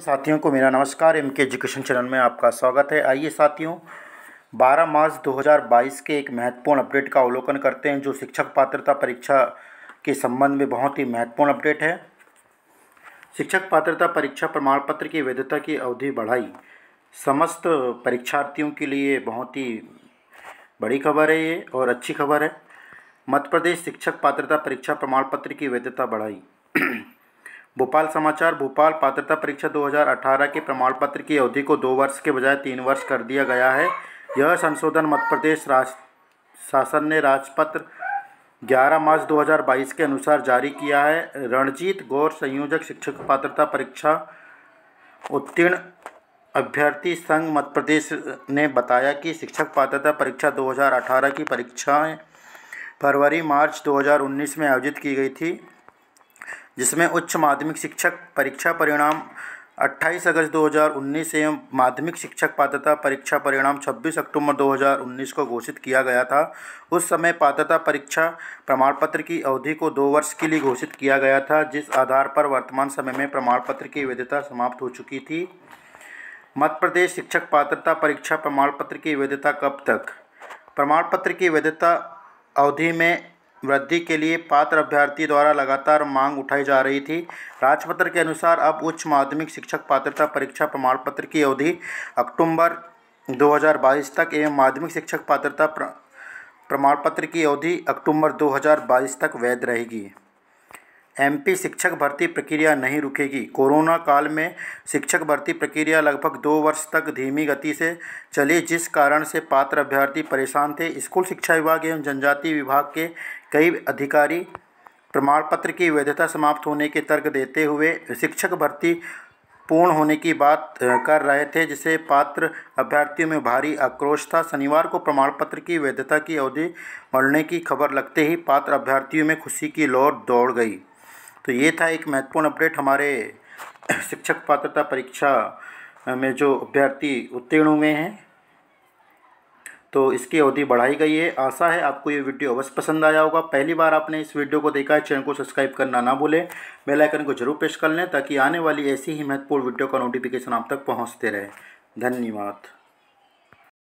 साथियों को मेरा नमस्कार एम के एजुकेशन चैनल में आपका स्वागत है आइए साथियों 12 मार्च 2022 के एक महत्वपूर्ण अपडेट का अवलोकन करते हैं जो शिक्षक पात्रता परीक्षा के संबंध में बहुत ही महत्वपूर्ण अपडेट है शिक्षक पात्रता परीक्षा प्रमाण पत्र की वैधता की अवधि बढ़ाई समस्त परीक्षार्थियों के लिए बहुत ही बड़ी खबर है ये और अच्छी खबर है मध्य प्रदेश शिक्षक पात्रता परीक्षा प्रमाण पत्र की वैधता बढ़ाई भोपाल समाचार भोपाल पात्रता परीक्षा 2018 के प्रमाण पत्र की अवधि को दो वर्ष के बजाय तीन वर्ष कर दिया गया है यह संशोधन मध्य प्रदेश राज शासन ने राजपत्र 11 मार्च 2022 के अनुसार जारी किया है रणजीत गौर संयोजक शिक्षक पात्रता परीक्षा उत्तीर्ण अभ्यर्थी संघ मध्य प्रदेश ने बताया कि शिक्षक पात्रता परीक्षा 2018 की परीक्षाएं फरवरी मार्च 2019 में आयोजित की गई थी जिसमें उच्च माध्यमिक शिक्षक परीक्षा परिणाम 28 अगस्त 2019 एवं माध्यमिक शिक्षक पात्रता परीक्षा परिणाम 26 अक्टूबर 2019 को घोषित किया गया था उस समय पात्रता परीक्षा प्रमाण पत्र की अवधि को दो वर्ष के लिए घोषित किया गया था जिस आधार पर वर्तमान समय में प्रमाण पत्र की वैधता समाप्त हो चुकी थी मध्य प्रदेश शिक्षक पात्रता परीक्षा प्रमाण पत्र की वैधता कब तक प्रमाण पत्र की वैधता अवधि में वृद्धि के लिए पात्र अभ्यर्थी द्वारा लगातार मांग उठाई जा रही थी राजपत्र के अनुसार अब उच्च माध्यमिक शिक्षक पात्रता परीक्षा प्रमाण पत्र की अवधि अक्टूबर 2022 तक एवं माध्यमिक शिक्षक पात्रता प्रमाण पत्र की अवधि अक्टूबर 2022 तक वैध रहेगी एमपी शिक्षक भर्ती प्रक्रिया नहीं रुकेगी कोरोना काल में शिक्षक भर्ती प्रक्रिया लगभग दो वर्ष तक धीमी गति से चली जिस कारण से पात्र अभ्यर्थी परेशान थे स्कूल शिक्षा विभाग एवं जनजाति विभाग के कई अधिकारी प्रमाण पत्र की वैधता समाप्त होने के तर्क देते हुए शिक्षक भर्ती पूर्ण होने की बात कर रहे थे जिसे पात्र अभ्यर्थियों में भारी आक्रोश था शनिवार को प्रमाण पत्र की वैधता की अवधि बढ़ने की खबर लगते ही पात्र अभ्यर्थियों में खुशी की लौट दौड़ गई तो ये था एक महत्वपूर्ण अपडेट हमारे शिक्षक पात्रता परीक्षा में जो अभ्यर्थी उत्तीर्ण हुए हैं तो इसकी अवधि बढ़ाई गई है आशा है आपको ये वीडियो अवश्य पसंद आया होगा पहली बार आपने इस वीडियो को देखा है चैनल को सब्सक्राइब करना ना भूलें बेल आइकन को जरूर प्रेस कर लें ताकि आने वाली ऐसी ही महत्वपूर्ण वीडियो का नोटिफिकेशन आप तक पहुंचते रहे धन्यवाद